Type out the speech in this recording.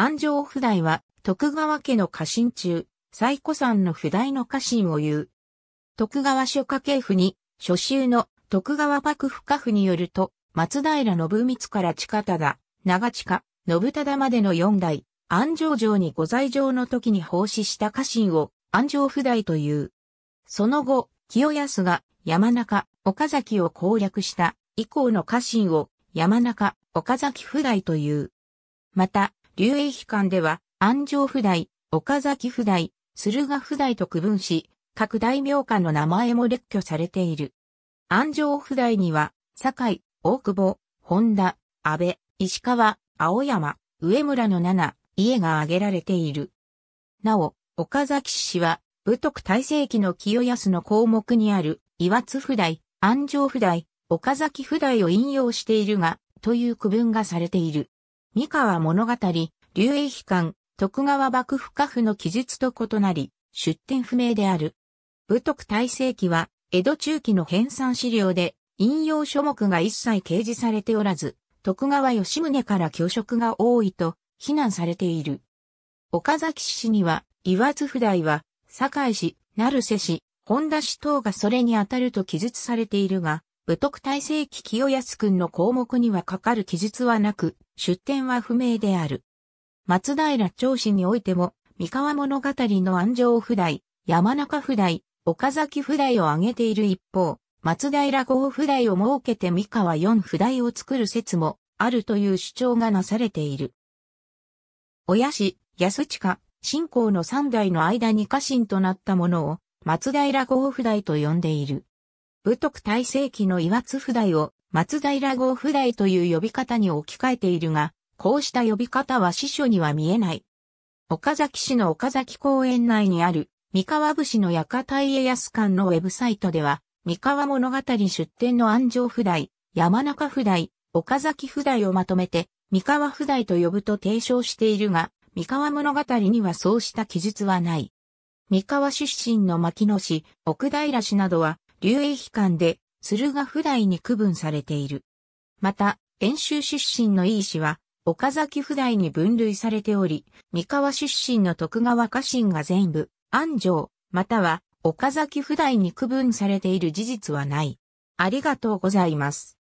安城不代は、徳川家の家臣中、最古参の不代の家臣を言う。徳川諸家系譜に、初秋の徳川幕府家譜によると、松平信光から近忠、長近、信忠までの四代、安城城に御在城の時に奉仕した家臣を安城不代という。その後、清康が山中、岡崎を攻略した以降の家臣を山中、岡崎不代という。また、流英碑館では、安城府代、岡崎府代、駿河府代と区分し、各大名家の名前も列挙されている。安城府代には、堺、大久保、本田、安倍、石川、青山、上村の7、家が挙げられている。なお、岡崎氏は、武徳大成期の清安の項目にある、岩津府代、安城府代、岡崎府代を引用しているが、という区分がされている。三河物語、流英碑館、徳川幕府家父の記述と異なり、出典不明である。武徳大成記は、江戸中期の編纂資料で、引用書目が一切掲示されておらず、徳川吉宗から教職が多いと、非難されている。岡崎市には、岩津府代は、堺市、成瀬市、本田市等がそれに当たると記述されているが、武徳大成記清康君の項目にはかかる記述はなく、出典は不明である。松平長子においても、三河物語の安城不代、山中不代、岡崎不代を挙げている一方、松平豪不代を設けて三河四不代を作る説もあるという主張がなされている。親氏、安近、信仰の三代の間に家臣となったものを松平豪不代と呼んでいる。武徳大正期の岩津不代を松平豪夫代という呼び方に置き換えているが、こうした呼び方は司書には見えない。岡崎市の岡崎公園内にある、三河武士の館家康館のウェブサイトでは、三河物語出典の安城夫代、山中夫代、岡崎夫代をまとめて、三河夫代と呼ぶと提唱しているが、三河物語にはそうした記述はない。三河出身の牧野氏、奥平氏などは、流英碑館で、鶴ヶ普代に区分されている。また、遠州出身の井氏は、岡崎普代に分類されており、三河出身の徳川家臣が全部、安城、または岡崎普代に区分されている事実はない。ありがとうございます。